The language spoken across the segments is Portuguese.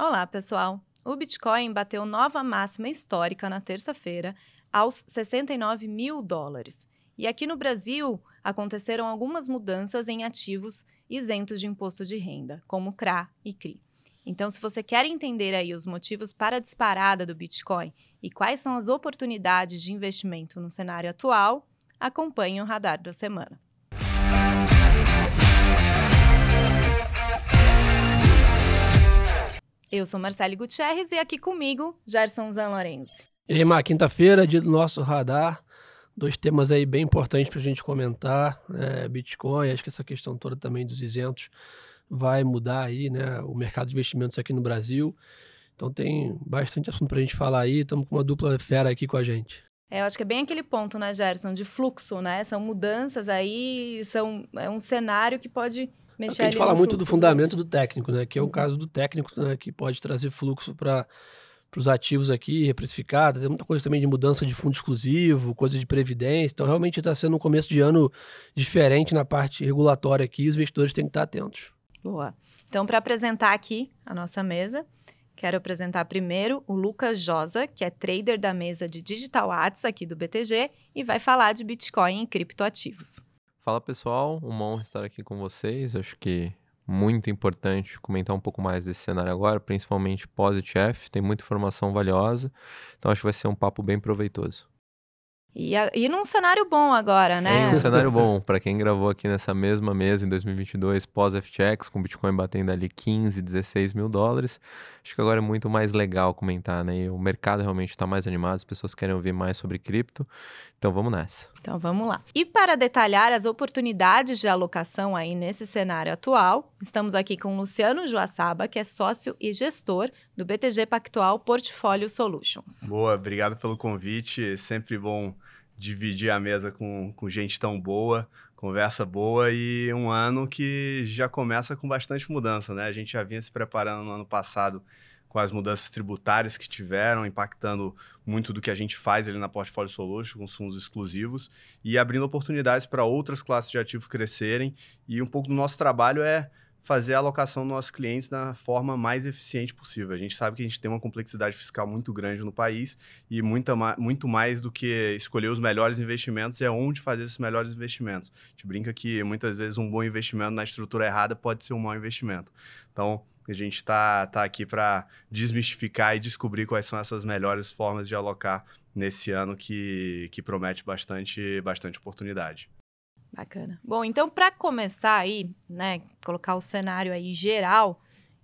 Olá, pessoal! O Bitcoin bateu nova máxima histórica na terça-feira, aos 69 mil dólares. E aqui no Brasil, aconteceram algumas mudanças em ativos isentos de imposto de renda, como CRA e CRI. Então, se você quer entender aí os motivos para a disparada do Bitcoin e quais são as oportunidades de investimento no cenário atual, acompanhe o Radar da Semana. Eu sou Marcelo Gutierrez e aqui comigo, Gerson Zanlorenzi. E aí, Mar, quinta-feira, dia do nosso radar. Dois temas aí bem importantes para a gente comentar. É, Bitcoin, acho que essa questão toda também dos isentos vai mudar aí, né? O mercado de investimentos aqui no Brasil. Então tem bastante assunto para a gente falar aí. Estamos com uma dupla fera aqui com a gente. É, eu acho que é bem aquele ponto, né, Gerson, de fluxo, né? São mudanças aí, são, é um cenário que pode Mexer a gente fala muito do fundamento né? do técnico, né? Que é o caso do técnico né, que pode trazer fluxo para para os ativos aqui, reprecificados, tem muita coisa também de mudança de fundo exclusivo, coisa de previdência. Então, realmente está sendo um começo de ano diferente na parte regulatória aqui, e os investidores têm que estar tá atentos. Boa. Então, para apresentar aqui a nossa mesa, quero apresentar primeiro o Lucas Josa, que é trader da mesa de Digital Arts aqui do BTG e vai falar de Bitcoin e criptoativos. Fala pessoal, uma honra estar aqui com vocês. Acho que muito importante comentar um pouco mais desse cenário agora, principalmente pós-ETF, tem muita informação valiosa. Então acho que vai ser um papo bem proveitoso. E, a, e num cenário bom agora, é, né? Em um cenário bom, para quem gravou aqui nessa mesma mesa em 2022, pós-FTX, com Bitcoin batendo ali 15, 16 mil dólares, acho que agora é muito mais legal comentar, né? E o mercado realmente está mais animado, as pessoas querem ouvir mais sobre cripto, então vamos nessa. Então vamos lá. E para detalhar as oportunidades de alocação aí nesse cenário atual, estamos aqui com Luciano Joaçaba, que é sócio e gestor do BTG Pactual Portfólio Solutions. Boa, obrigado pelo convite, é sempre bom dividir a mesa com, com gente tão boa, conversa boa e um ano que já começa com bastante mudança, né? A gente já vinha se preparando no ano passado com as mudanças tributárias que tiveram, impactando muito do que a gente faz ali na Portfólio Solution, com fundos exclusivos, e abrindo oportunidades para outras classes de ativos crescerem. E um pouco do nosso trabalho é fazer a alocação dos nossos clientes da forma mais eficiente possível. A gente sabe que a gente tem uma complexidade fiscal muito grande no país e muita, muito mais do que escolher os melhores investimentos é onde fazer esses melhores investimentos. A gente brinca que muitas vezes um bom investimento na estrutura errada pode ser um mau investimento. Então, a gente está tá aqui para desmistificar e descobrir quais são essas melhores formas de alocar nesse ano que, que promete bastante, bastante oportunidade. Bacana. Bom, então para começar aí, né, colocar o cenário aí geral,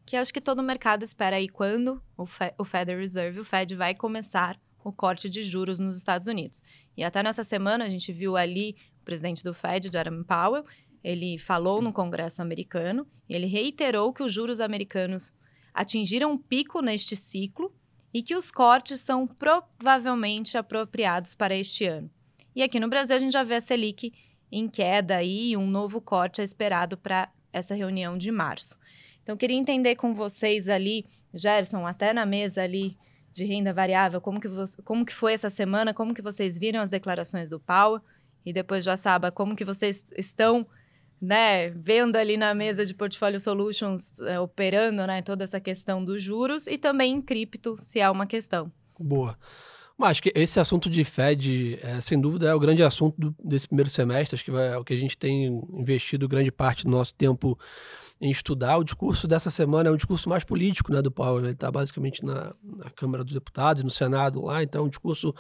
que acho que todo o mercado espera aí quando o, Fe o Federal Reserve, o Fed, vai começar o corte de juros nos Estados Unidos. E até nessa semana a gente viu ali o presidente do Fed, Jerome Powell, ele falou no Congresso americano ele reiterou que os juros americanos atingiram um pico neste ciclo e que os cortes são provavelmente apropriados para este ano. E aqui no Brasil a gente já vê a Selic em queda e um novo corte é esperado para essa reunião de março. Então, queria entender com vocês ali, Gerson, até na mesa ali de renda variável, como que, como que foi essa semana, como que vocês viram as declarações do Powell e depois já Saba, como que vocês estão né, vendo ali na mesa de Portfólio Solutions é, operando né, toda essa questão dos juros e também em cripto, se há uma questão. Boa. Mas acho que esse assunto de Fed, é, sem dúvida, é o grande assunto do, desse primeiro semestre. Acho que vai, é o que a gente tem investido grande parte do nosso tempo em estudar. O discurso dessa semana é um discurso mais político né, do paulo Ele está basicamente na, na, Câmara dos Deputados, no Senado lá. Então, é um discurso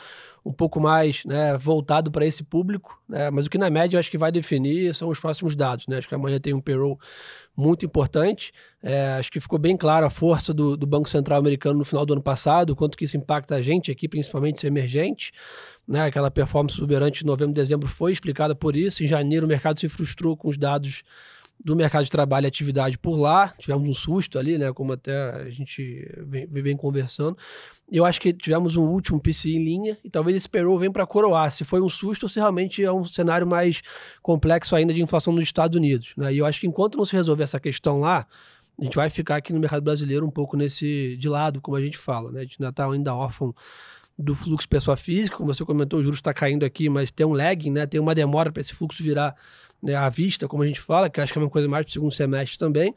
um pouco mais né, voltado para esse público. Né, mas o que, na média, acho que vai definir são os próximos dados. Né? Acho que amanhã tem um payroll muito importante. É, acho que ficou bem claro a força do, do, Banco Central americano no final do ano passado, o quanto que isso impacta a gente aqui, principalmente se emergente. Né? Aquela performance exuberante de novembro e dezembro foi explicada por isso. Em janeiro, o mercado se frustrou com os dados do mercado de trabalho e atividade por lá. Tivemos um susto ali, né? Como até a gente vem, vem conversando. Eu acho que tivemos um último PC em linha e talvez esperou vem para coroar se foi um susto ou se realmente é um cenário mais complexo ainda de inflação nos Estados Unidos. Né? E eu acho que enquanto não se resolver essa questão lá, a gente vai ficar aqui no mercado brasileiro um pouco nesse de lado, como a gente fala, né? A gente ainda está ainda órfão do fluxo pessoa física, como você comentou, o juros está caindo aqui, mas tem um lag, né? Tem uma demora para esse fluxo virar né, à vista, como a gente fala, que acho que é uma coisa mais para o segundo semestre também.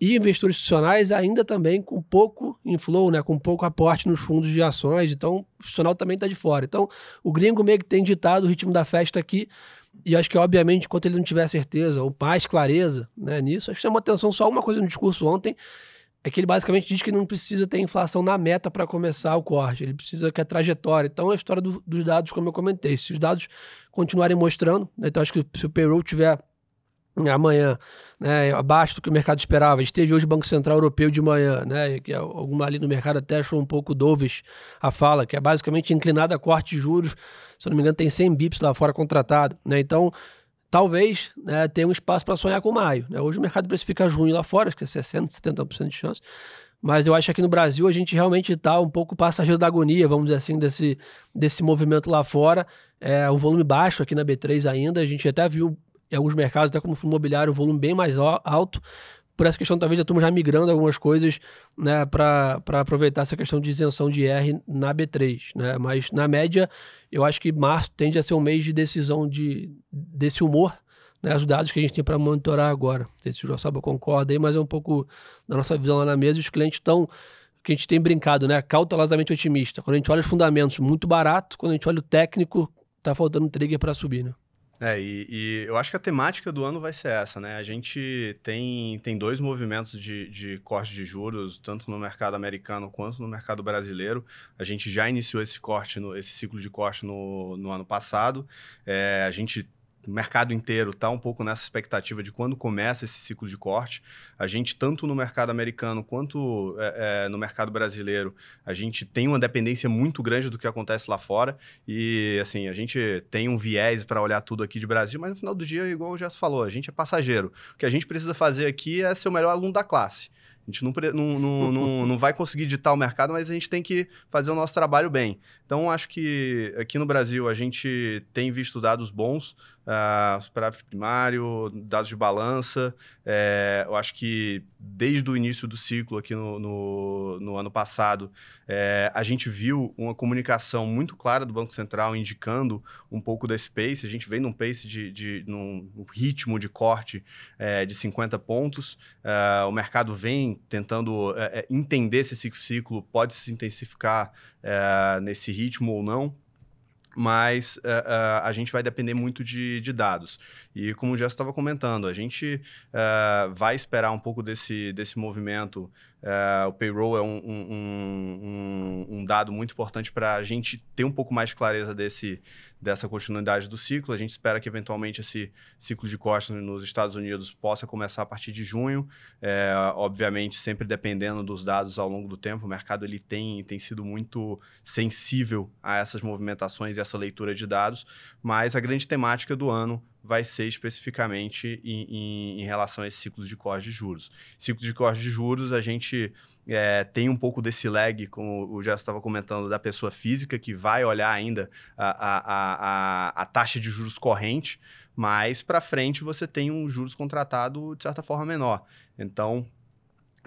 E investidores institucionais ainda também com pouco inflow, né? com pouco aporte nos fundos de ações, então o institucional também está de fora. Então o gringo meio que tem ditado o ritmo da festa aqui, e acho que, obviamente, enquanto ele não tiver certeza ou mais clareza né, nisso, acho que chamou atenção só uma coisa no discurso ontem, é que ele basicamente diz que não precisa ter inflação na meta para começar o corte, ele precisa que a trajetória. Então, é a história do, dos dados, como eu comentei. Se os dados continuarem mostrando, né, então acho que se o payroll tiver amanhã, né, abaixo do que o mercado esperava. Esteve hoje o Banco Central Europeu de manhã, né, que é alguma ali no mercado até achou um pouco doves a fala, que é basicamente inclinada a corte de juros, se não me engano tem 100 bips lá fora contratado, né, então talvez né, tenha um espaço para sonhar com maio. Né? Hoje o mercado precifica junho lá fora, acho que é 60%, 70% de chance, mas eu acho que aqui no Brasil a gente realmente está um pouco passageiro da agonia, vamos dizer assim, desse, desse movimento lá fora. É, o volume baixo aqui na B3 ainda, a gente até viu em alguns mercados, até como fundo imobiliário, um volume bem mais alto. Por essa questão, talvez, a turma já migrando algumas coisas né, para aproveitar essa questão de isenção de IR na B3. Né? Mas, na média, eu acho que março tende a ser um mês de decisão de, desse humor, né, os dados que a gente tem para monitorar agora. Não sei se o Saba concorda aí, mas é um pouco da nossa visão lá na mesa. Os clientes estão que a gente tem brincado, né? Cautelosamente otimista. Quando a gente olha os fundamentos, muito barato. Quando a gente olha o técnico, está faltando trigger para subir, né? É, e, e, eu acho que a temática do ano vai ser essa, né? A gente tem, tem dois movimentos de, de corte de juros, tanto no mercado americano quanto no mercado brasileiro. A gente já iniciou esse corte, no, esse ciclo de corte no, no ano passado. É, a gente o mercado inteiro está um pouco nessa expectativa de quando começa esse ciclo de corte. A gente, tanto no mercado americano quanto é, é, no mercado brasileiro, a gente tem uma dependência muito grande do que acontece lá fora. E, assim, a gente tem um viés para olhar tudo aqui de Brasil, mas no final do dia, igual já se falou, a gente é passageiro. O que a gente precisa fazer aqui é ser o melhor aluno da classe. A gente não, não, não, não, vai conseguir ditar o mercado, mas a gente tem que fazer o nosso trabalho bem. Então, acho que aqui no Brasil a gente tem visto dados bons, uh, ah, superávit primário, dados de balança. É, eu acho que desde o início do ciclo aqui no, no, no ano passado, é, a gente viu uma comunicação muito clara do Banco Central indicando um pouco desse pace. A gente vem num pace de, de num ritmo de corte é, de 50 pontos. Ah, o mercado vem tentando entender se esse ciclo pode se intensificar é, nesse ritmo ou não mas uh, uh, a gente vai depender muito de, de dados. E como o Jess estava comentando, a gente uh, vai esperar um pouco desse, desse movimento. o payroll é um, um, um, um dado muito importante para a gente ter um pouco mais de clareza desse, dessa continuidade do ciclo. A gente espera que eventualmente esse ciclo de costas nos Estados Unidos possa começar a partir de junho. obviamente, sempre dependendo dos dados ao longo do tempo, o mercado ele tem, tem sido muito sensível a essas movimentações e dessa leitura de dados, mas a grande temática do ano vai ser especificamente em, em, em relação a esses ciclos de corte de juros. Ciclos de corte de juros, a gente é, tem um pouco desse lag, como o estava comentando, da pessoa física, que vai olhar ainda a, a, a, a taxa de juros corrente, mas para frente você tem um juros contratado de certa forma menor. Então,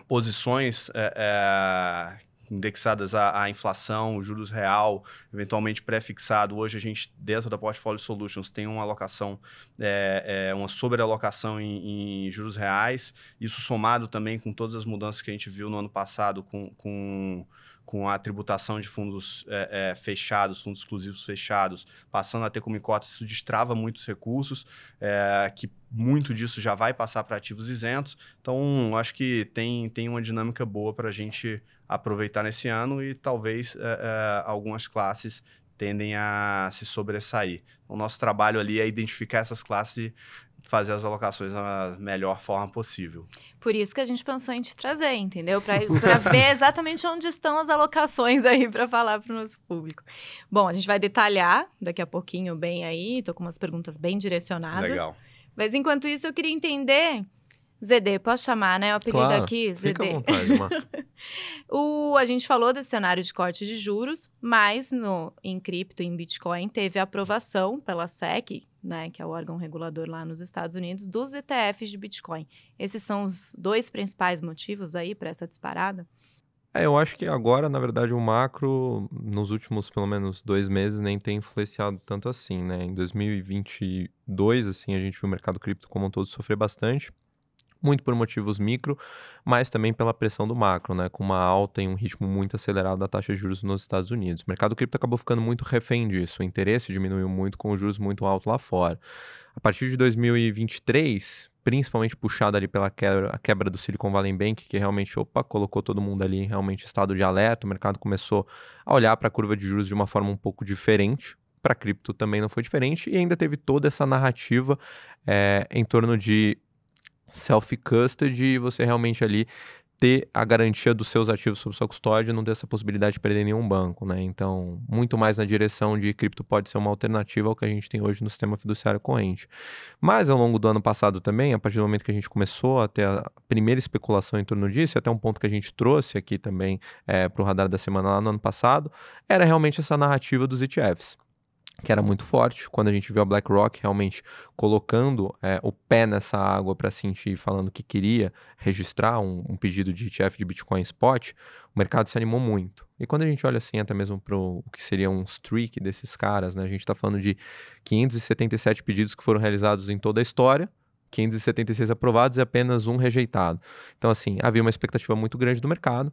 posições é, é, indexadas à, à inflação, juros real, eventualmente pré-fixado. Hoje a gente, dentro da Portfolio Solutions, tem uma alocação, é, é, uma sobrealocação em, em, juros reais. Isso somado também com todas as mudanças que a gente viu no ano passado com, com com a tributação de fundos é, é, fechados, fundos exclusivos fechados, passando a ter como cota, isso destrava muitos recursos, é, que muito disso já vai passar para ativos isentos. Então, acho que tem, tem uma dinâmica boa para a gente aproveitar nesse ano e talvez algumas classes tendem a se sobressair. O nosso trabalho ali é identificar essas classes fazer as alocações da melhor forma possível. Por isso que a gente pensou em te trazer, entendeu? Para ver exatamente onde estão as alocações aí para falar para o nosso público. Bom, a gente vai detalhar daqui a pouquinho bem aí, Estou com umas perguntas bem direcionadas. Legal. Mas enquanto isso, eu queria entender ZD, posso chamar, né? O apelido claro, aqui, ZD. Fica à vontade, o, A gente falou desse cenário de corte de juros, mas no, em cripto, em Bitcoin, teve aprovação pela SEC, né, que é o órgão regulador lá nos Estados Unidos, dos ETFs de Bitcoin. Esses são os dois principais motivos aí para essa disparada? É, eu acho que agora, na verdade, o macro, nos últimos pelo menos dois meses, nem tem influenciado tanto assim, né? Em 2022, assim, a gente viu o mercado cripto como um todo sofrer bastante muito por motivos micro, mas também pela pressão do macro, né, com uma alta e um ritmo muito acelerado da taxa de juros nos Estados Unidos. O mercado cripto acabou ficando muito refém disso, o interesse diminuiu muito com os juros muito altos lá fora. A partir de 2023, principalmente puxado ali pela quebra, a quebra do Silicon Valley Bank, que realmente, opa, colocou todo mundo ali em realmente estado de alerta, o mercado começou a olhar para a curva de juros de uma forma um pouco diferente, para cripto também não foi diferente, e ainda teve toda essa narrativa é, em torno de self-custody e você realmente ali ter a garantia dos seus ativos sob sua custódia, não ter essa possibilidade de perder nenhum banco, né? Então, muito mais na direção de cripto pode ser uma alternativa ao que a gente tem hoje no sistema fiduciário corrente. Mas ao longo do ano passado também, a partir do momento que a gente começou a ter a primeira especulação em torno disso, até um ponto que a gente trouxe aqui também é, eh, para o radar da semana lá no ano passado, era realmente essa narrativa dos ETFs que era muito forte. Quando a gente viu a BlackRock realmente colocando é, o pé nessa água para sentir, falando que queria registrar um, um, pedido de ETF de Bitcoin Spot, o mercado se animou muito. E quando a gente olha assim, até mesmo para o que seria um streak desses caras, né? a gente está falando de 577 pedidos que foram realizados em toda a história. 576 aprovados e apenas um rejeitado. Então, assim, havia uma expectativa muito grande do mercado.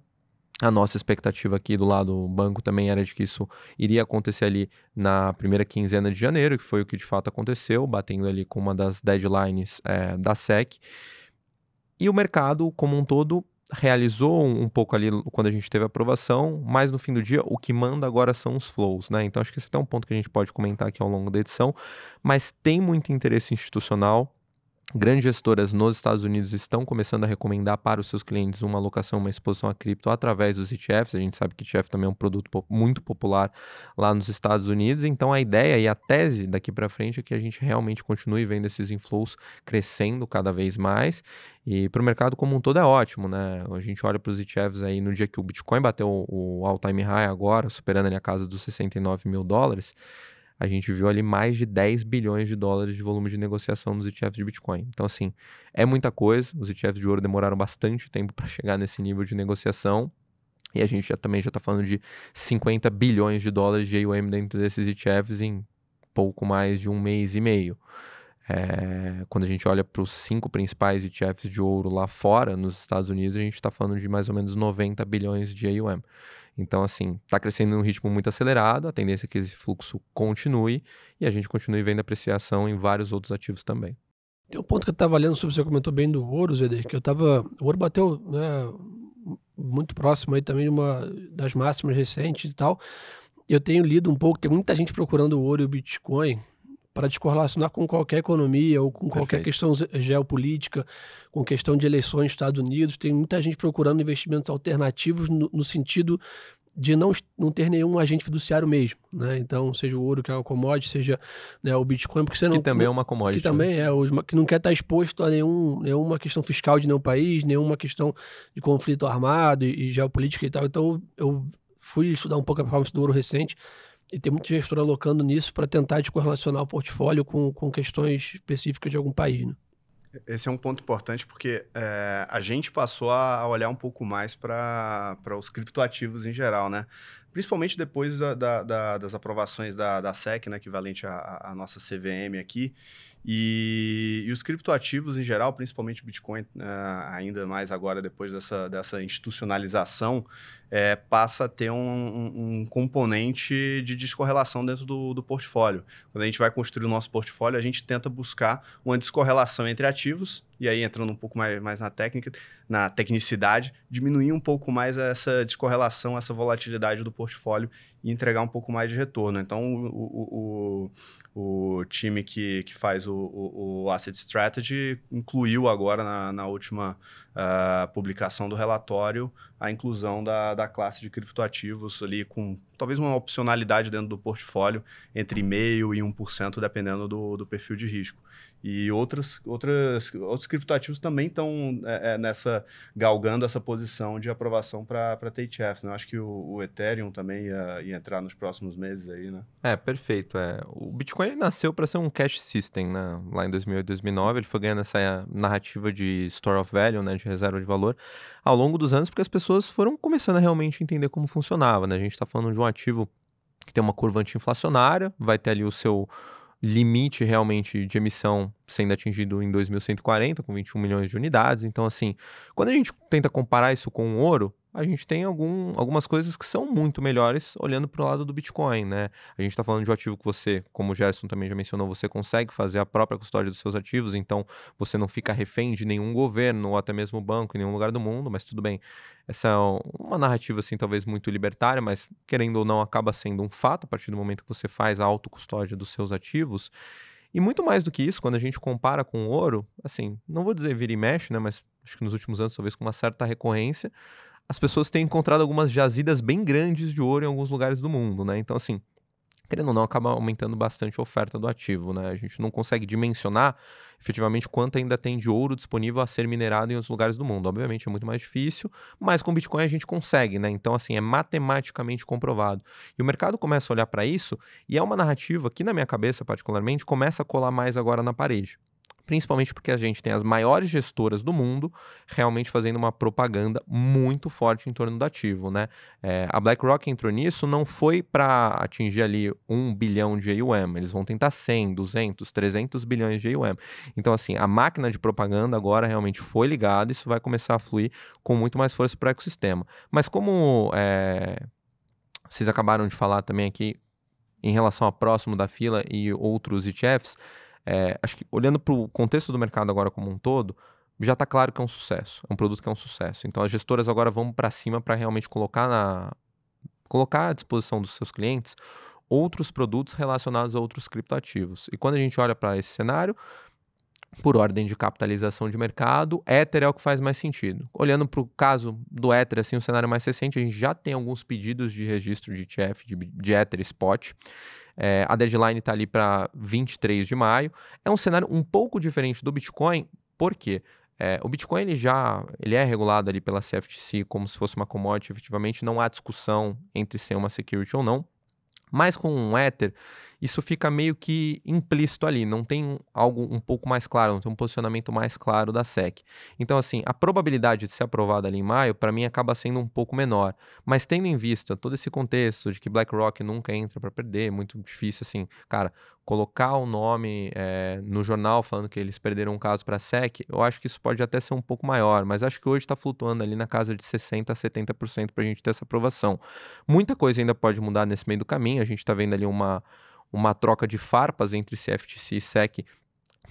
A nossa expectativa aqui do lado do banco também era de que isso iria acontecer ali na primeira quinzena de janeiro, que foi o que de fato aconteceu, batendo ali com uma das deadlines é, da SEC. E o mercado, como um todo, realizou um pouco ali quando a gente teve a aprovação, mas no fim do dia o que manda agora são os flows, né? Então acho que esse é até um ponto que a gente pode comentar aqui ao longo da edição, mas tem muito interesse institucional Grandes gestoras nos Estados Unidos estão começando a recomendar para os seus clientes uma alocação, uma exposição a cripto através dos ETFs. A gente sabe que ETF também é um produto muito popular lá nos Estados Unidos. Então a ideia e a tese daqui para frente é que a gente realmente continue vendo esses inflows crescendo cada vez mais. E para o mercado como um todo é ótimo, né? A gente olha para os ETFs aí no dia que o Bitcoin bateu o all-time high agora, superando ali a casa dos 69 mil dólares a gente viu ali mais de 10 bilhões de dólares de volume de negociação nos ETFs de Bitcoin. Então, assim, é muita coisa. Os ETFs de ouro demoraram bastante tempo para chegar nesse nível de negociação. E a gente já, também já está falando de 50 bilhões de dólares de AUM dentro desses ETFs em pouco mais de um mês e meio. É, quando a gente olha para os cinco principais ETFs de ouro lá fora, nos Estados Unidos, a gente está falando de mais ou menos 90 bilhões de AUM. Então, assim, está crescendo num ritmo muito acelerado, a tendência é que esse fluxo continue e a gente continue vendo apreciação em vários outros ativos também. Tem um ponto que eu estava lendo sobre, você comentou bem do ouro, Zé que eu estava... O ouro bateu né, muito próximo aí também de uma das máximas recentes e tal. Eu tenho lido um pouco, tem muita gente procurando o ouro e o Bitcoin, para descorrelacionar com qualquer economia ou com qualquer questão geopolítica, com questão de eleições nos Estados Unidos. Tem muita gente procurando investimentos alternativos no, no sentido de não, não ter nenhum agente fiduciário mesmo, né? Então, seja o ouro, que é uma commodity, seja né, o Bitcoin, porque você não... Que também é uma commodity. Que também né? é, que não quer estar tá exposto a nenhum, nenhuma questão fiscal de nenhum país, nenhuma questão de conflito armado e, e geopolítica e tal. Então, eu fui estudar um pouco a performance do ouro recente, e tem muito gestor alocando nisso para tentar de correlacionar o portfólio com, com questões específicas de algum país. Né? Esse é um ponto importante porque é, a gente passou a olhar um pouco mais para os criptoativos em geral, né? Principalmente depois da, da, da, das aprovações da, SEC, né, equivalente à, à nossa CVM aqui. E, e, os criptoativos em geral, principalmente o Bitcoin, uh, ainda mais agora depois dessa, dessa institucionalização, é, passa a ter um, um, componente de descorrelação dentro do, do, portfólio. Quando a gente vai construir o nosso portfólio, a gente tenta buscar uma descorrelação entre ativos, e aí entrando um pouco mais, mais na técnica, na tecnicidade, diminuir um pouco mais essa descorrelação, essa volatilidade do portfólio e entregar um pouco mais de retorno. Então, o, o, o, o time que, que faz o, Asset Strategy incluiu agora na, na última a publicação do relatório, a inclusão da, da classe de criptoativos ali com talvez uma opcionalidade dentro do portfólio entre meio e 1%, dependendo do, do perfil de risco. E outras, outras, outros criptoativos também estão é, é, nessa galgando essa posição de aprovação para THFs. Né? Eu acho que o, o Ethereum também ia, ia, entrar nos próximos meses aí, né? É, perfeito. É. O Bitcoin ele nasceu para ser um cash system, né? Lá em 2008, 2009, ele foi ganhando essa eh, narrativa de store of value, né? De reserva de valor, ao longo dos anos, porque as pessoas foram começando a realmente entender como funcionava, né? A gente está falando de um um ativo que tem uma curva anti-inflacionária, vai ter ali o seu limite realmente de emissão sendo atingido em 2140, com 21 milhões de unidades. Então, assim, quando a gente tenta comparar isso com o ouro, a gente tem algum, algumas coisas que são muito melhores olhando para o lado do Bitcoin, né? A gente está falando de um ativo que você, como o Gerson também já mencionou, você consegue fazer a própria custódia dos seus ativos, então você não fica refém de nenhum governo ou até mesmo banco em nenhum lugar do mundo, mas tudo bem. Essa é uma narrativa, assim, talvez muito libertária, mas querendo ou não, acaba sendo um fato a partir do momento que você faz a autocustódia dos seus ativos. E muito mais do que isso, quando a gente compara com o ouro, assim, não vou dizer vira e mexe, né? Mas acho que nos últimos anos, talvez com uma certa recorrência, as pessoas têm encontrado algumas jazidas bem grandes de ouro em alguns lugares do mundo, né? Então, assim, querendo ou não, acaba aumentando bastante a oferta do ativo, né? A gente não consegue dimensionar efetivamente quanto ainda tem de ouro disponível a ser minerado em outros lugares do mundo. Obviamente é muito mais difícil, mas com Bitcoin a gente consegue, né? Então, assim, é matematicamente comprovado. E o mercado começa a olhar para isso e é uma narrativa que, na minha cabeça particularmente, começa a colar mais agora na parede principalmente porque a gente tem as maiores gestoras do mundo realmente fazendo uma propaganda muito forte em torno do ativo, né? É, a BlackRock entrou nisso, não foi para atingir ali um bilhão de AUM, eles vão tentar 100, 200, 300 bilhões de AUM. Então, assim, a máquina de propaganda agora realmente foi ligada, isso vai começar a fluir com muito mais força para o ecossistema. Mas como é, vocês acabaram de falar também aqui em relação ao próximo da fila e outros ETFs, é, acho que olhando para o contexto do mercado agora como um todo, já está claro que é um sucesso, é um produto que é um sucesso. Então as gestoras agora vão para cima para realmente colocar na colocar à disposição dos seus clientes outros produtos relacionados a outros criptoativos. E quando a gente olha para esse cenário, por ordem de capitalização de mercado, Ether é o que faz mais sentido. Olhando para o caso do Ether, assim, o um cenário mais recente, a gente já tem alguns pedidos de registro de ETF, de, de Ether Spot. É, a deadline está ali para 23 de maio. É um cenário um pouco diferente do Bitcoin, por quê? É, o Bitcoin ele já ele é regulado ali pela CFTC como se fosse uma commodity, efetivamente não há discussão entre ser uma security ou não. Mas com o Ether, isso fica meio que implícito ali, não tem algo um pouco mais claro, não tem um posicionamento mais claro da SEC. Então, assim, a probabilidade de ser aprovada ali em maio, para mim, acaba sendo um pouco menor. Mas tendo em vista todo esse contexto de que BlackRock nunca entra para perder, muito difícil, assim, cara, colocar o nome é, no jornal falando que eles perderam um caso para a SEC, eu acho que isso pode até ser um pouco maior, mas acho que hoje está flutuando ali na casa de 60% a 70% para a gente ter essa aprovação. Muita coisa ainda pode mudar nesse meio do caminho, a gente está vendo ali uma uma troca de farpas entre CFTC e SEC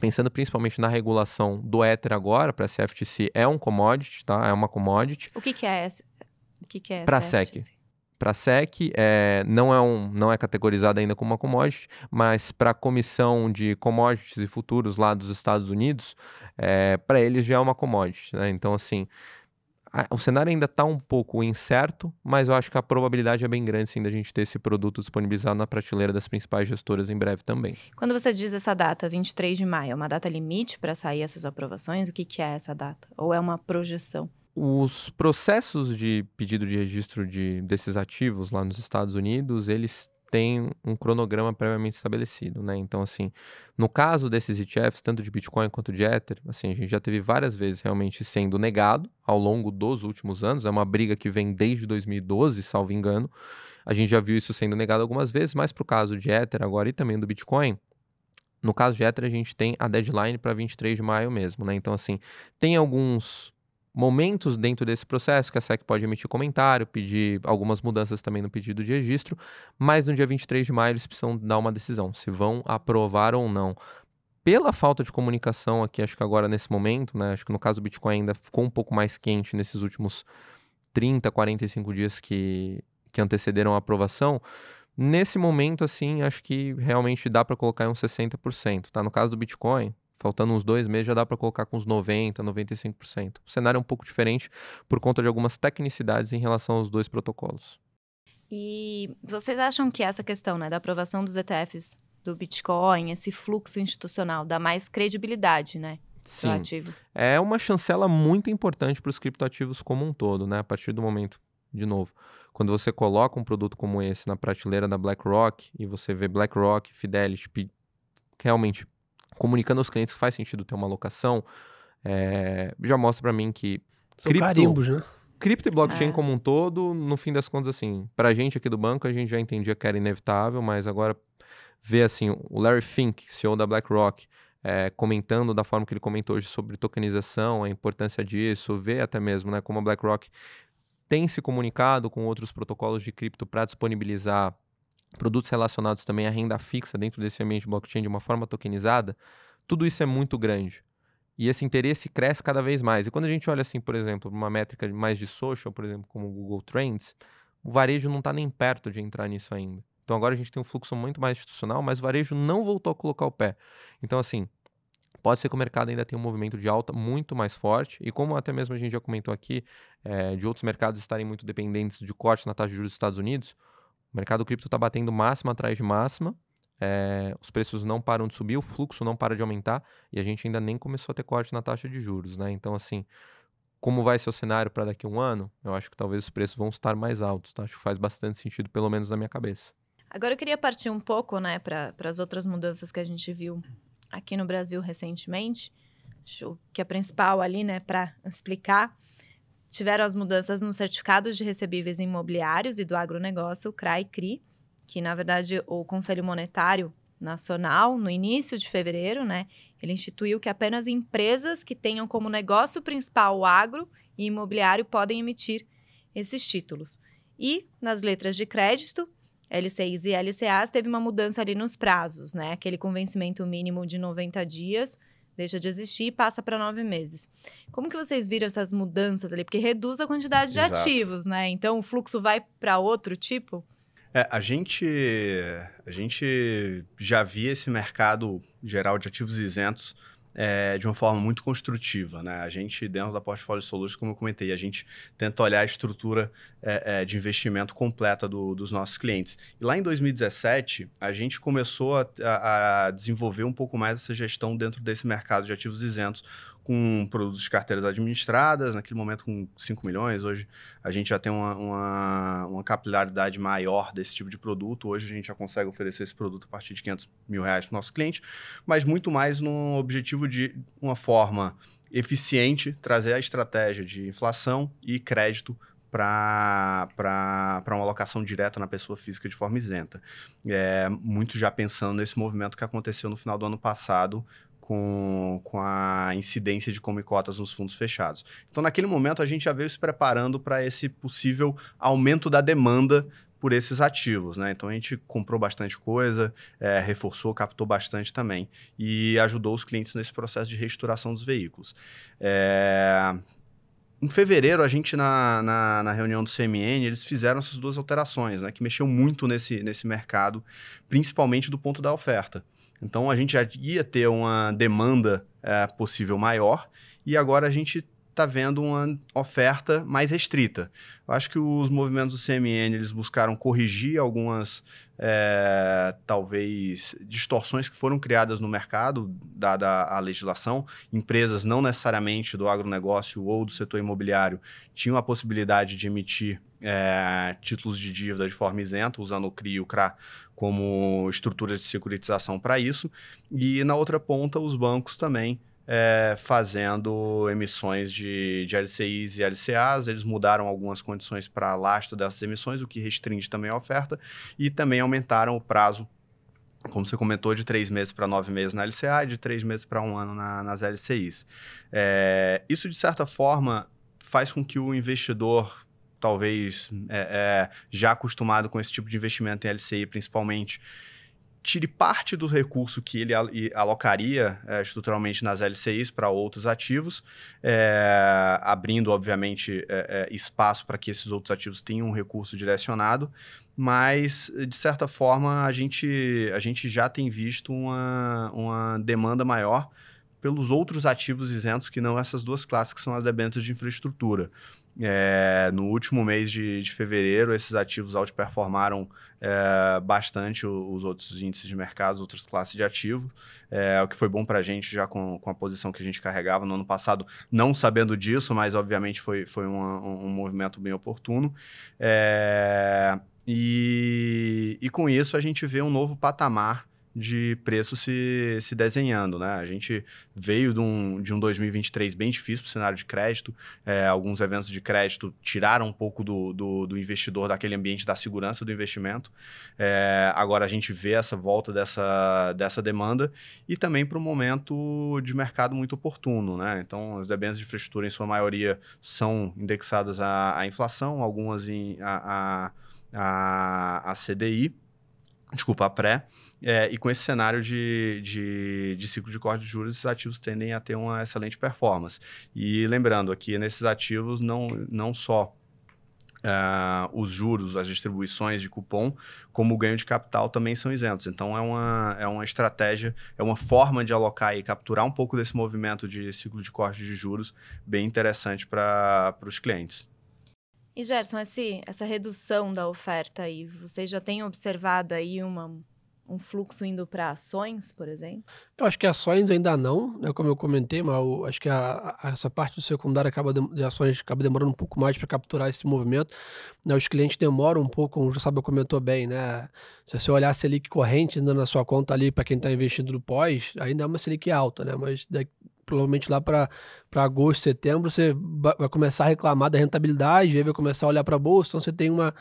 pensando principalmente na regulação do Ether agora, para CFTC é um commodity, tá? É uma commodity. O que, que é essa? O que, que é Para SEC. Para SEC, é, não, é um, não é categorizada ainda como uma commodity, mas para a Comissão de Commodities e Futuros lá dos Estados Unidos, é, para eles já é uma commodity, né? Então, assim, o cenário ainda está um pouco incerto, mas eu acho que a probabilidade é bem grande sim da gente ter esse produto disponibilizado na prateleira das principais gestoras em breve também. Quando você diz essa data, 23 de maio, é uma data limite para sair essas aprovações? O que, que é essa data? Ou é uma projeção? Os processos de pedido de registro de, desses ativos lá nos Estados Unidos, eles tem um cronograma previamente estabelecido, né? Então, assim, no caso desses ETFs, tanto de Bitcoin quanto de Ether, assim, a gente já teve várias vezes realmente sendo negado ao longo dos últimos anos, é uma briga que vem desde 2012, salvo engano. A gente já viu isso sendo negado algumas vezes, mas para o caso de Ether agora e também do Bitcoin, no caso de Ether, a gente tem a deadline para 23 de maio mesmo, né? Então, assim, tem alguns momentos dentro desse processo que a SEC pode emitir comentário, pedir algumas mudanças também no pedido de registro, mas no dia 23 de maio eles precisam dar uma decisão se vão aprovar ou não. Pela falta de comunicação aqui, acho que agora nesse momento, né, acho que no caso do Bitcoin ainda ficou um pouco mais quente nesses últimos 30, 45 dias que, que antecederam a aprovação, nesse momento assim, acho que realmente dá para colocar em uns 60%, tá? No caso do Bitcoin, faltando uns dois meses já dá para colocar com uns 90%, 95%. O cenário é um pouco diferente por conta de algumas tecnicidades em relação aos dois protocolos. E vocês acham que essa questão né, da aprovação dos ETFs do Bitcoin, esse fluxo institucional, dá mais credibilidade, né? Sim. Ativo. É uma chancela muito importante para os criptoativos como um todo, né? A partir do momento, de novo, quando você coloca um produto como esse na prateleira da BlackRock e você vê BlackRock, Fidelity realmente comunicando aos clientes que faz sentido ter uma locação, é, já mostra para mim que. São cripto, carimbos, né? Cripto e blockchain é. como um todo, no fim das contas, assim, a gente aqui do banco, a gente já entendia que era inevitável, mas agora ver assim, o Larry Fink, CEO da BlackRock, é, comentando da forma que ele comentou hoje sobre tokenização, a importância disso, ver até mesmo né, como a BlackRock tem se comunicado com outros protocolos de cripto para disponibilizar produtos relacionados também à renda fixa dentro desse ambiente blockchain de uma forma tokenizada, tudo isso é muito grande. E esse interesse cresce cada vez mais. E quando a gente olha, assim, por exemplo, uma métrica mais de social, por exemplo, como o Google Trends, o varejo não está nem perto de entrar nisso ainda. Então agora a gente tem um fluxo muito mais institucional, mas o varejo não voltou a colocar o pé. Então, assim, pode ser que o mercado ainda tenha um movimento de alta muito mais forte. E como até mesmo a gente já comentou aqui, é, de outros mercados estarem muito dependentes de corte na taxa de juros dos Estados Unidos, o mercado cripto está batendo máxima atrás de máxima. É, os preços não param de subir, o fluxo não para de aumentar e a gente ainda nem começou a ter corte na taxa de juros, né? Então, assim, como vai ser o cenário para daqui a um ano? Eu acho que talvez os preços vão estar mais altos, tá? Acho que faz bastante sentido, pelo menos na minha cabeça. Agora eu queria partir um pouco, né, para as outras mudanças que a gente viu aqui no Brasil recentemente. Acho que a principal ali, né, para explicar tiveram as mudanças nos certificados de recebíveis imobiliários e do agronegócio, o CRA e CRI, que na verdade o Conselho Monetário Nacional, no início de fevereiro, né, ele instituiu que apenas empresas que tenham como negócio principal o agro e imobiliário podem emitir esses títulos. E nas letras de crédito, LCIs e LCAs, teve uma mudança ali nos prazos, né? Aquele convencimento mínimo de 90 dias deixa de existir e passa para nove meses. Como que vocês viram essas mudanças ali? Porque reduz a quantidade de Exato. ativos, né? Então o fluxo vai para outro tipo? É, a gente, a gente já via esse mercado geral de ativos isentos é, de uma forma muito construtiva. Né? A gente, dentro da Portfólio Solutions, como eu comentei, a gente tenta olhar a estrutura é, é, de investimento completa do, dos nossos clientes. E lá em 2017, a gente começou a, a, a desenvolver um pouco mais essa gestão dentro desse mercado de ativos isentos, com produtos de carteiras administradas, naquele momento com 5 milhões. Hoje a gente já tem uma, uma, uma, capilaridade maior desse tipo de produto. Hoje a gente já consegue oferecer esse produto a partir de 500 mil reais para o nosso cliente, mas muito mais no objetivo de uma forma eficiente trazer a estratégia de inflação e crédito para uma alocação direta na pessoa física de forma isenta. É, muito já pensando nesse movimento que aconteceu no final do ano passado com, com a incidência de como cotas nos fundos fechados. Então, naquele momento, a gente já veio se preparando para esse possível aumento da demanda por esses ativos, né? Então a gente comprou bastante coisa, é, reforçou, captou bastante também e ajudou os clientes nesse processo de reestruturação dos veículos. É... Em fevereiro, a gente, na, na, na, reunião do CMN, eles fizeram essas duas alterações, né? Que mexeu muito nesse, nesse mercado, principalmente do ponto da oferta. Então a gente já ia ter uma demanda é, possível maior e agora a gente está vendo uma oferta mais restrita. Eu acho que os movimentos do CMN eles buscaram corrigir algumas é, talvez distorções que foram criadas no mercado, dada a legislação. Empresas não necessariamente do agronegócio ou do setor imobiliário tinham a possibilidade de emitir é, títulos de dívida de forma isenta, usando o CRI e o CRA como estruturas de securitização para isso, e na outra ponta, os bancos também é, fazendo emissões de, de LCIs e LCAs. Eles mudaram algumas condições para lastro dessas emissões, o que restringe também a oferta, e também aumentaram o prazo, como você comentou, de três meses para nove meses na LCA e de três meses para um ano na, nas LCIs. É, isso, de certa forma, faz com que o investidor talvez é, é, já acostumado com esse tipo de investimento em LCI, principalmente, tire parte do recurso que ele alocaria é, estruturalmente nas LCIs para outros ativos, é, abrindo, obviamente, é, é espaço para que esses outros ativos tenham um recurso direcionado, mas, de certa forma, a gente, a gente já tem visto uma, uma demanda maior pelos outros ativos isentos que não essas duas classes que são as debêntures de infraestrutura. É, no último mês de, de, fevereiro, esses ativos outperformaram é, bastante os outros índices de mercado, outras classes de ativo, é, o que foi bom para a gente já com, com, a posição que a gente carregava no ano passado, não sabendo disso, mas obviamente foi, foi um, um movimento bem oportuno. É, e, e com isso a gente vê um novo patamar de preço se, se desenhando, né? A gente veio de um, de um 2023 bem difícil para o cenário de crédito. É, alguns eventos de crédito tiraram um pouco do, do, do investidor daquele ambiente da segurança do investimento. É, agora a gente vê essa volta dessa, dessa demanda e também para um momento de mercado muito oportuno, né? Então, as debêntures de infraestrutura, em sua maioria, são indexadas à, à inflação, algumas em, a, a, a, CDI, desculpa, a pré. É, e com esse cenário de, de, de, ciclo de corte de juros, esses ativos tendem a ter uma excelente performance. E lembrando aqui, nesses ativos, não, não só Uh, os juros, as distribuições de cupom, como o ganho de capital também são isentos. Então é uma, é uma estratégia, é uma forma de alocar e capturar um pouco desse movimento de ciclo de corte de juros bem interessante para os clientes. E Gerson, esse, essa redução da oferta aí, vocês já têm observado aí uma um fluxo indo para ações, por exemplo? Eu acho que ações ainda não, né? como eu comentei, mas eu acho que a, a, essa parte do secundário acaba de, de, ações acaba demorando um pouco mais para capturar esse movimento. Né? Os clientes demoram um pouco, como o Sábio comentou bem, né? Se você olhar a Selic corrente ainda na sua conta ali, para quem está investindo no pós, ainda é uma Selic alta, né? Mas daqui, provavelmente lá para agosto, setembro, você vai começar a reclamar da rentabilidade, aí vai começar a olhar para a bolsa, então você tem uma,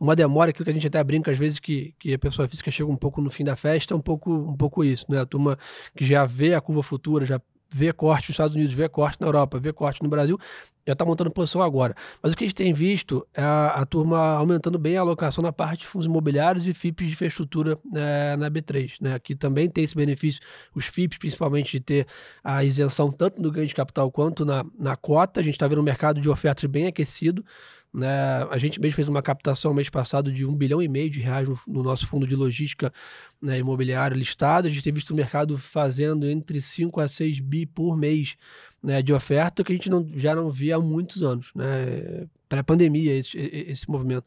uma demora, aquilo que a gente até brinca às vezes que, que a pessoa física chega um pouco no fim da festa, é um pouco um pouco isso, né? A turma que já vê a curva futura, já vê corte nos Estados Unidos, vê corte na Europa, vê corte no Brasil, já está montando posição agora. Mas o que a gente tem visto é a, a turma aumentando bem a alocação na parte de fundos imobiliários e FIPs de infraestrutura é, na B3. Né? que também tem esse benefício, os FIPs principalmente de ter a isenção tanto no ganho de capital quanto na, na cota. A gente está vendo um mercado de ofertas bem aquecido. Né? A gente mesmo fez uma captação mês passado de um bilhão e meio de reais no, no nosso fundo de logística né, imobiliário listado. A gente tem visto o mercado fazendo entre 5 a 6 bi por mês né, de oferta que a gente não, já não via há muitos anos, né? Pré-pandemia, esse, esse movimento.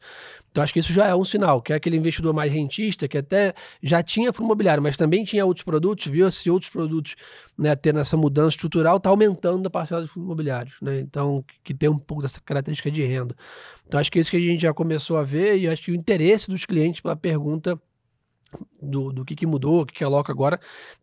Então, acho que isso já é um sinal, que é aquele investidor mais rentista, que até já tinha fundo imobiliário, mas também tinha outros produtos, viu se outros produtos, né, tendo essa mudança estrutural, está aumentando a parcela de fundos imobiliários, né? Então, que, tem um pouco dessa característica de renda. Então, acho que é isso que a gente já começou a ver e acho que o interesse dos clientes pela pergunta do, do que, que mudou, o que, que é aloca agora,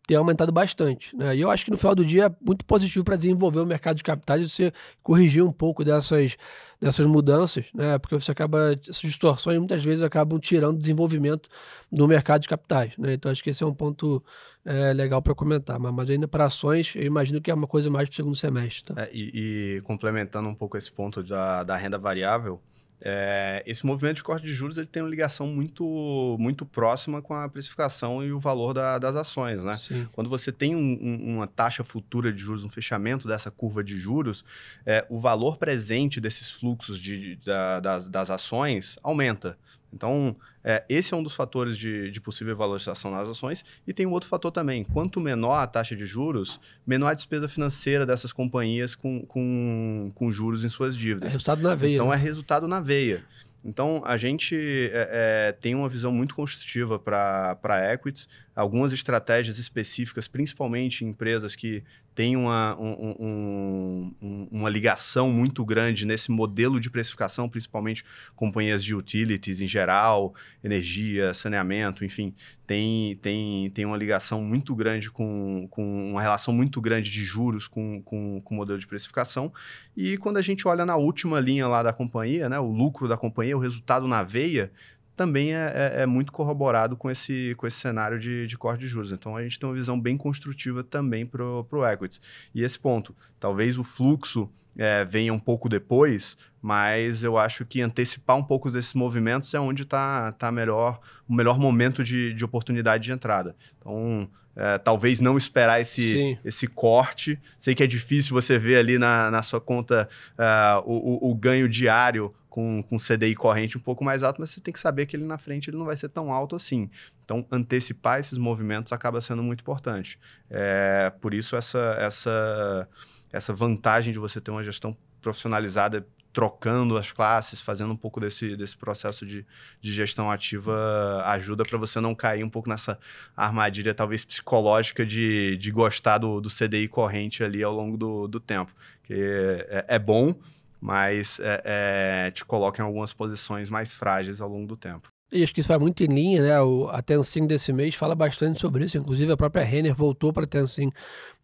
tem aumentado bastante. Né? E eu acho que no final do dia é muito positivo para desenvolver o mercado de capitais você corrigir um pouco dessas, dessas mudanças, né? porque você acaba, essas distorções muitas vezes acabam tirando o desenvolvimento do mercado de capitais. Né? Então acho que esse é um ponto é, legal para comentar. Mas, mas ainda para ações, eu imagino que é uma coisa mais para o segundo semestre. Tá? É, e, e, complementando um pouco esse ponto da, da renda variável, é, esse movimento de corte de juros ele tem uma ligação muito, muito próxima com a precificação e o valor da, das ações. Né? Quando você tem um, um, uma taxa futura de juros, um fechamento dessa curva de juros, é, o valor presente desses fluxos de, de, da, das, das ações aumenta. Então, é, esse é um dos fatores de, de possível valorização nas ações. E tem um outro fator também. Quanto menor a taxa de juros, menor a despesa financeira dessas companhias com, com, com juros em suas é dívidas. É resultado na veia. Então, né? é resultado na veia. Então, a gente é, é, tem uma visão muito construtiva para equities algumas estratégias específicas, principalmente em empresas que têm uma, um, um, uma ligação muito grande nesse modelo de precificação, principalmente companhias de utilities em geral, energia, saneamento, enfim, tem, tem, tem uma ligação muito grande com, com uma relação muito grande de juros com, com, com o modelo de precificação. E quando a gente olha na última linha lá da companhia, né, o lucro da companhia, o resultado na veia, também é, é, é, muito corroborado com esse, com esse cenário de, de corte de juros. Então, a gente tem uma visão bem construtiva também para o equities. E esse ponto, talvez o fluxo é, venha um pouco depois, mas eu acho que antecipar um pouco desses movimentos é onde está tá melhor, o melhor momento de, de oportunidade de entrada. Então, é, talvez não esperar esse, esse corte. Sei que é difícil você ver ali na, na sua conta uh, o, o, o, ganho diário com, com CDI corrente um pouco mais alto, mas você tem que saber que ele na frente ele não vai ser tão alto assim. Então, antecipar esses movimentos acaba sendo muito importante. É, por isso, essa, essa, essa vantagem de você ter uma gestão profissionalizada trocando as classes, fazendo um pouco desse, desse processo de, de gestão ativa ajuda para você não cair um pouco nessa armadilha, talvez psicológica, de, de gostar do, do CDI corrente ali ao longo do, do tempo. Que é, é bom, mas é, é, te coloca em algumas posições mais frágeis ao longo do tempo. E acho que isso vai muito em linha, né? O, a Tenzin desse mês fala bastante sobre isso. Inclusive, a própria Renner voltou para a Tenzin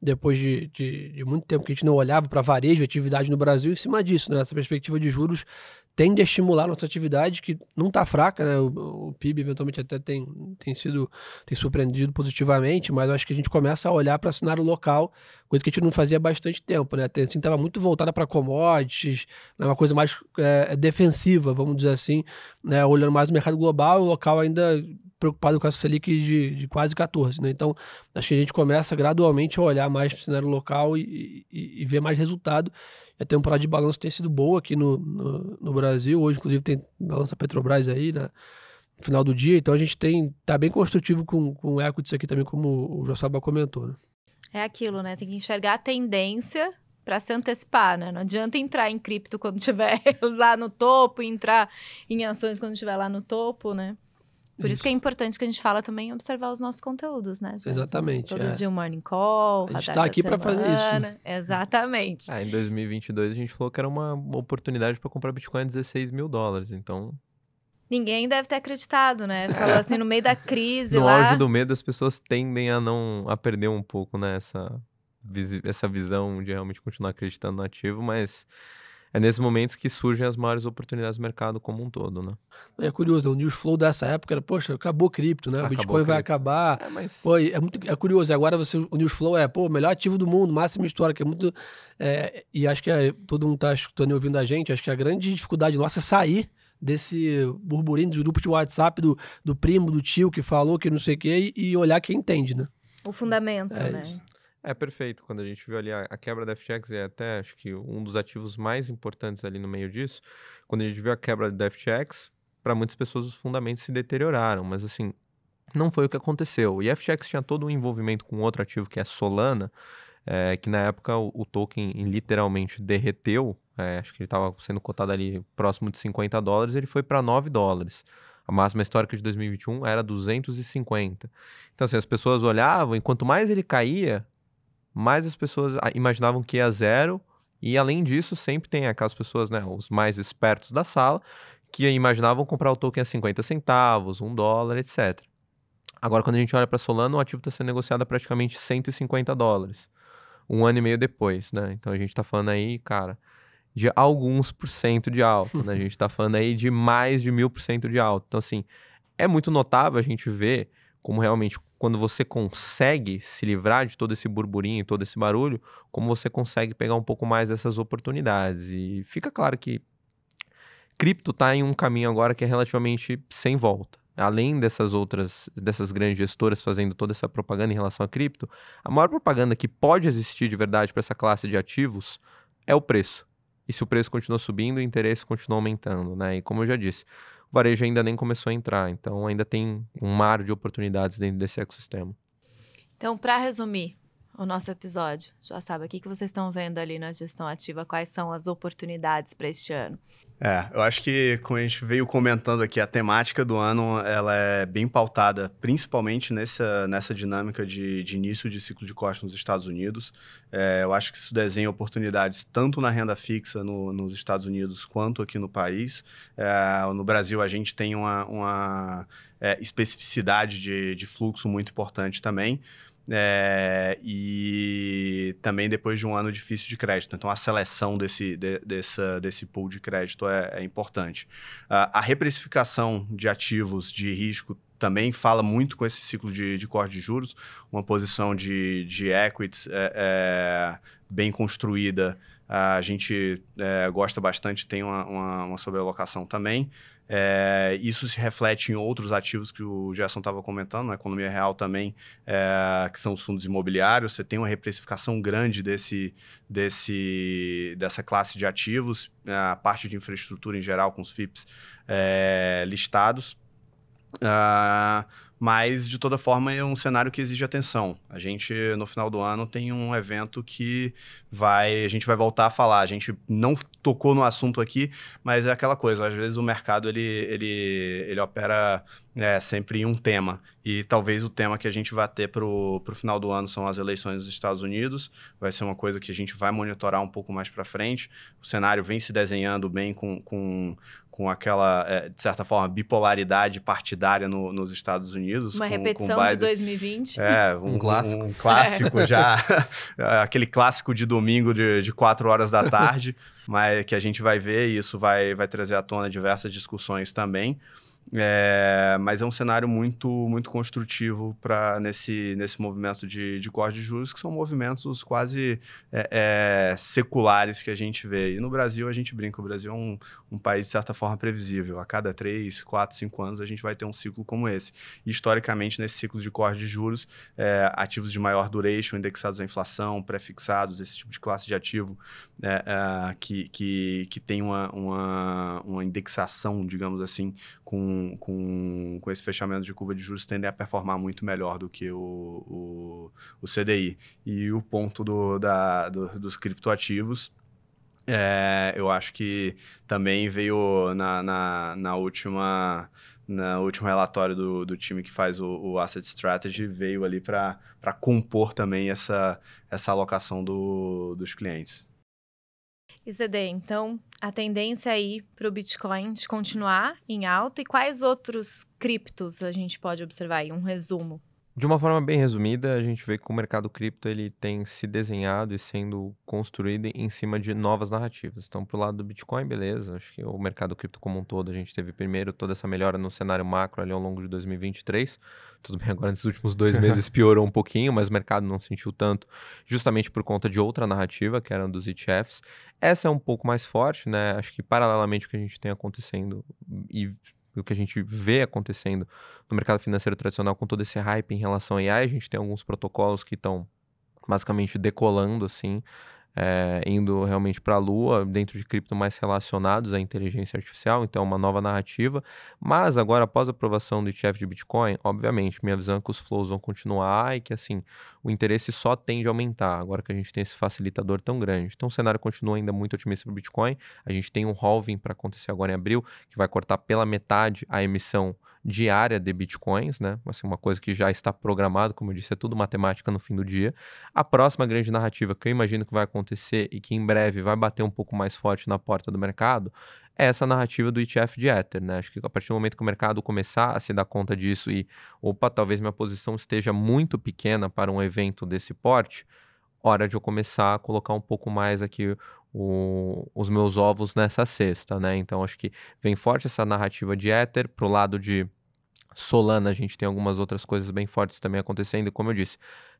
depois de, de, de, muito tempo que a gente não olhava para varejo e atividade no Brasil em cima disso, né? Essa perspectiva de juros tende a estimular nossa atividade, que não está fraca, né? O, o, PIB eventualmente até tem, tem sido tem surpreendido positivamente, mas acho que a gente começa a olhar para cenário local coisa que a gente não fazia há bastante tempo, né? A Tencent assim, estava muito voltada para commodities, né? uma coisa mais é, é, defensiva, vamos dizer assim, né? olhando mais o mercado global, o local ainda preocupado com essa Selic de, de quase 14, né? Então, acho que a gente começa gradualmente a olhar mais para o cenário local e, e, e ver mais resultado. A temporada de balanço tem sido boa aqui no, no, no Brasil, hoje, inclusive, tem balança Petrobras aí, né? final do dia. Então a gente tem tá bem construtivo com, com o disso aqui também, como o Jossaba comentou. Né? É aquilo, né? Tem que enxergar a tendência para se antecipar, né? Não adianta entrar em cripto quando estiver lá no topo, entrar em ações quando estiver lá no topo, né? Por isso. isso, que é importante que a gente fala também observar os nossos conteúdos, né? Exatamente. Todo é. dia um morning call. A gente está aqui para fazer isso. Exatamente. Ah, em 2022 a gente falou que era uma oportunidade para comprar Bitcoin a 16 mil dólares. Então Ninguém deve ter acreditado, né? Falou assim, no meio da crise. No lá... auge do medo, as pessoas tendem a não a perder um pouco né, essa, visão de realmente continuar acreditando no ativo, mas é nesses momentos que surgem as maiores oportunidades do mercado como um todo, né? É curioso, o news flow dessa época era, poxa, acabou cripto, né? Acabou o Bitcoin vai acabar. É, mas... pô, é, muito, é curioso, agora você, o news flow é, pô, melhor ativo do mundo, máxima história, que é muito... É, e acho que é, todo mundo está escutando e ouvindo a gente, acho que a grande dificuldade nossa é sair desse burburinho do grupo de WhatsApp do, do primo, do tio que falou que não sei o quê e, e olhar quem entende, né? O fundamento, é né? É perfeito. Quando a gente viu ali a, a, quebra da FTX, é até acho que um dos ativos mais importantes ali no meio disso. Quando a gente viu a quebra da FTX, para muitas pessoas os fundamentos se deterioraram, mas assim, não foi o que aconteceu. E a FTX tinha todo um envolvimento com outro ativo que é Solana, é, que na época o, o token literalmente derreteu é, acho que ele estava sendo cotado ali próximo de 50 dólares, ele foi para 9 dólares. A máxima histórica de 2021 era 250. Então, assim, as pessoas olhavam e quanto mais ele caía, mais as pessoas imaginavam que ia zero. E além disso, sempre tem aquelas pessoas, né, os mais espertos da sala, que imaginavam comprar o token a 50 centavos, 1 dólar, etc. Agora, quando a gente olha para Solana, o ativo está sendo negociado a praticamente 150 dólares, um ano e meio depois, né? Então a gente está falando aí, cara, de alguns por cento de alta. né? A gente está falando aí de mais de mil por cento de alta. Então, assim, é muito notável a gente ver como realmente quando você consegue se livrar de todo esse burburinho, todo esse barulho, como você consegue pegar um pouco mais dessas oportunidades. E fica claro que cripto está em um caminho agora que é relativamente sem volta. Além dessas outras, dessas grandes gestoras fazendo toda essa propaganda em relação a cripto, a maior propaganda que pode existir de verdade para essa classe de ativos é o preço. E se o preço continua subindo, o interesse continua aumentando, né? E como eu já disse, o varejo ainda nem começou a entrar, então ainda tem um mar de oportunidades dentro desse ecossistema. Então, para resumir, o nosso episódio. Já sabe, o que, que vocês estão vendo ali na gestão ativa? Quais são as oportunidades para este ano? É, eu acho que, como a gente veio comentando aqui, a temática do ano ela é bem pautada, principalmente nessa, nessa dinâmica de, de início de ciclo de corte nos Estados Unidos. É, eu acho que isso desenha oportunidades tanto na renda fixa no, nos Estados Unidos quanto aqui no país. É, no Brasil, a gente tem uma, uma é, especificidade de, de fluxo muito importante também. É, e também depois de um ano difícil de crédito. Então, a seleção desse, de, dessa, desse pool de crédito é, é importante. Uh, a reprecificação de ativos de risco também fala muito com esse ciclo de, de corte de juros. Uma posição de, de equities é, é bem construída, a gente é, gosta bastante, tem uma, uma, uma sobrealocação também. É, isso se reflete em outros ativos que o Gerson estava comentando, na né? economia real também, é, que são os fundos imobiliários. Você tem uma reprecificação grande desse, desse, dessa classe de ativos, né? a parte de infraestrutura em geral, com os FIPS é, listados. Ah, mas, de toda forma, é um cenário que exige atenção. A gente, no final do ano, tem um evento que vai. A gente vai voltar a falar. A gente não tocou no assunto aqui, mas é aquela coisa. Às vezes o mercado ele, ele, ele opera é, sempre em um tema. E talvez o tema que a gente vai ter para o final do ano são as eleições dos Estados Unidos. Vai ser uma coisa que a gente vai monitorar um pouco mais para frente. O cenário vem se desenhando bem com, com com aquela, eh, de certa forma, bipolaridade partidária no, nos Estados Unidos. Uma com, repetição com de 2020. É, um, um clássico. Um, um clássico é. já, eh, aquele clássico de domingo de, de quatro horas da tarde, mas que a gente vai ver e isso vai, vai trazer à tona diversas discussões também. É, mas é um cenário muito, muito construtivo para nesse, nesse movimento de, de corte de juros, que são movimentos quase é, é, seculares que a gente vê. E no Brasil, a gente brinca, o Brasil é um, um país, de certa forma, previsível. A cada 3, 4, 5 anos, a gente vai ter um ciclo como esse. E, historicamente, nesse ciclo de corte de juros, é, ativos de maior duration, indexados à inflação, prefixados, esse tipo de classe de ativo é, é, que, que, que tem uma, uma, uma indexação, digamos assim, com com, com, esse fechamento de curva de juros tendem a performar muito melhor do que o, o, o CDI. E o ponto do, da, do, dos criptoativos. É, eu acho que também veio na, na, na última no último relatório do, do time que faz o, o Asset Strategy, veio ali para compor também essa, essa alocação do, dos clientes. IZD, então a tendência aí para o Bitcoin de continuar em alta e quais outros criptos a gente pode observar aí? Um resumo de uma forma bem resumida, a gente vê que o mercado cripto ele tem se desenhado e sendo construído em cima de novas narrativas. Então, para o lado do Bitcoin, beleza. Acho que o mercado cripto como um todo, a gente teve primeiro toda essa melhora no cenário macro ali ao longo de 2023. Tudo bem, agora nesses últimos dois meses piorou um pouquinho, mas o mercado não sentiu tanto, justamente por conta de outra narrativa, que era dos ETFs. Essa é um pouco mais forte, né? Acho que paralelamente o que a gente tem acontecendo e o que a gente vê acontecendo no mercado financeiro tradicional com todo esse hype em relação a AI. A gente tem alguns protocolos que estão basicamente decolando assim é, indo realmente para a Lua, dentro de cripto mais relacionados à inteligência artificial, então é uma nova narrativa. Mas agora, após a aprovação do ETF de Bitcoin, obviamente, minha visão é que os flows vão continuar e que assim o interesse só tende a aumentar, agora que a gente tem esse facilitador tão grande. Então o cenário continua ainda muito otimista para o Bitcoin. A gente tem um halving para acontecer agora em abril, que vai cortar pela metade a emissão diária de bitcoins, né? Assim, uma coisa que já está programado, como eu disse, é tudo matemática no fim do dia. A próxima grande narrativa que eu imagino que vai acontecer e que em breve vai bater um pouco mais forte na porta do mercado é essa narrativa do ETF de Ether, né? Acho que a partir do momento que o mercado começar a se dar conta disso e, opa, talvez minha posição esteja muito pequena para um evento desse porte, hora de eu começar a colocar um pouco mais aqui o, os meus ovos nessa cesta, né? Então acho que vem forte essa narrativa de para pro lado de Solana, a gente tem algumas outras coisas bem fortes também acontecendo, como eu disse.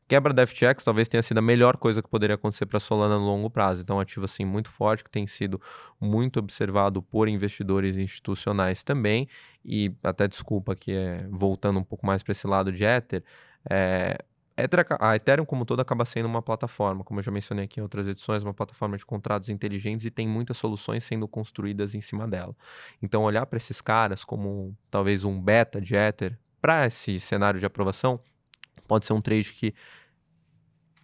Quebra da FTX talvez tenha sido a melhor coisa que poderia acontecer para Solana no longo prazo. Então, ativo assim muito forte que tem sido muito observado por investidores institucionais também. E até desculpa que é voltando um pouco mais para esse lado de Ether, é, a Ethereum como toda acaba sendo uma plataforma, como eu já mencionei aqui em outras edições, uma plataforma de contratos inteligentes e tem muitas soluções sendo construídas em cima dela. Então olhar para esses caras como talvez um beta de Ether para esse cenário de aprovação pode ser um trade que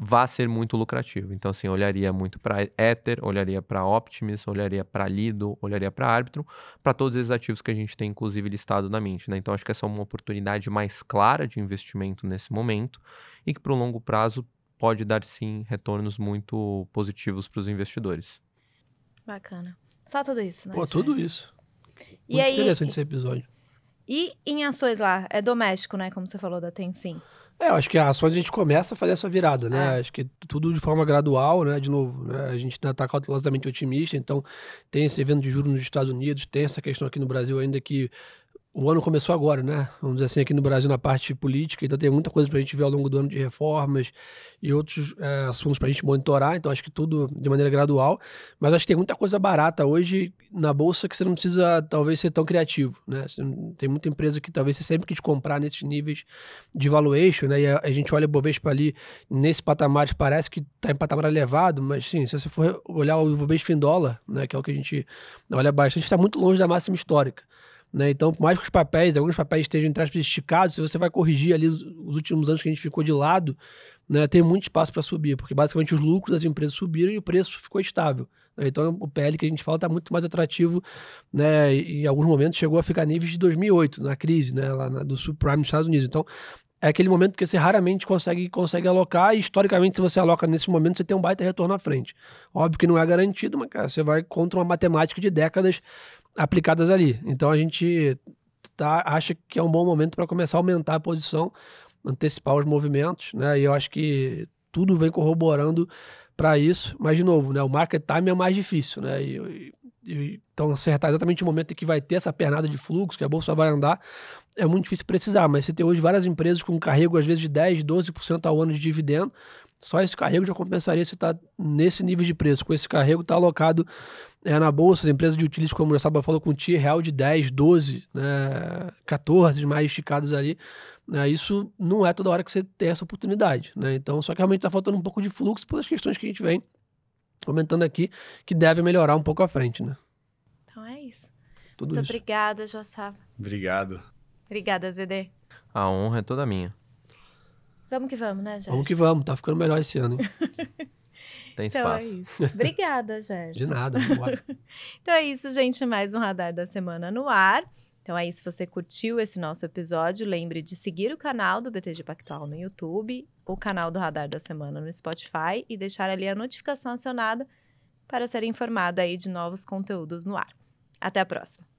vá ser muito lucrativo. Então, assim, olharia muito para Ether, olharia para Optimus, olharia para Lido, olharia para Arbitrum, para todos esses ativos que a gente tem, inclusive, listado na mente. Né? Então, acho que essa é uma oportunidade mais clara de investimento nesse momento e que, para o longo prazo, pode dar, sim, retornos muito positivos para os investidores. Bacana. Só tudo isso, né? Pô, tudo isso. E muito aí... interessante esse episódio. E em ações lá, é doméstico, né? Como você falou da Tensim. É, eu acho que a ações a gente começa a fazer essa virada, né? É. Acho que tudo de forma gradual, né? De novo, né? a gente ainda está cautelosamente otimista, então tem esse evento de juros nos Estados Unidos, tem essa questão aqui no Brasil ainda que o ano começou agora, né? Vamos dizer assim, aqui no Brasil, na parte política, então tem muita coisa para a gente ver ao longo do ano de reformas e outros é, assuntos para a gente monitorar, então acho que tudo de maneira gradual. Mas acho que tem muita coisa barata hoje na bolsa que você não precisa, talvez, ser tão criativo, né? Tem muita empresa que talvez você sempre quis comprar nesses níveis de valuation, né? E a, a gente olha o Bovespa ali nesse patamar, parece que está em patamar elevado, mas sim, se você for olhar o Bovespa em dólar, né, que é o que a gente olha bastante, está muito longe da máxima histórica. Né? Então, por mais que os papéis, alguns papéis estejam entre esticados, se você vai corrigir ali os, últimos anos que a gente ficou de lado, né, tem muito espaço para subir, porque basicamente os lucros das empresas subiram e o preço ficou estável. Né? Então, o PL que a gente fala está muito mais atrativo, né, em alguns momentos chegou a ficar níveis de 2008, na crise né, lá na, do subprime nos Estados Unidos. Então, é aquele momento que você raramente consegue, consegue alocar, e historicamente, se você aloca nesse momento, você tem um baita retorno à frente. Óbvio que não é garantido, mas cara, você vai contra uma matemática de décadas aplicadas ali. Então a gente tá, acha que é um bom momento para começar a aumentar a posição, antecipar os movimentos, né? E eu acho que tudo vem corroborando para isso. Mas, de novo, né, o market time é mais difícil, né? E, e, então, acertar exatamente o momento em que vai ter essa pernada de fluxo, que a bolsa vai andar, é muito difícil precisar. Mas você tem hoje várias empresas com um carrego, às vezes, de 10%, 12% ao ano de dividendo. Só esse carrego já compensaria se está nesse nível de preço. Com esse carrego está alocado é, na bolsa, as empresas de utilities, como o Saba falou, com TIR real de 10, 12, né, 14, mais esticados ali. Né, isso não é toda hora que você tem essa oportunidade. Né? Então, só que realmente está faltando um pouco de fluxo pelas questões que a gente vem comentando aqui, que deve melhorar um pouco à frente. Né? Então é isso. Tudo Muito isso. obrigada, Jossaba. Obrigado. Obrigada, Zede. A honra é toda minha. Vamos que vamos, né, Jéssica? Vamos que vamos, tá ficando melhor esse ano, hein? Tem então é espaço. É Obrigada, Gerson. De nada. então é isso, gente. Mais um Radar da Semana no ar. Então aí, é se você curtiu esse nosso episódio, lembre de seguir o canal do BTG Pactual no YouTube, o canal do Radar da Semana no Spotify e deixar ali a notificação acionada para ser informada aí de novos conteúdos no ar. Até a próxima!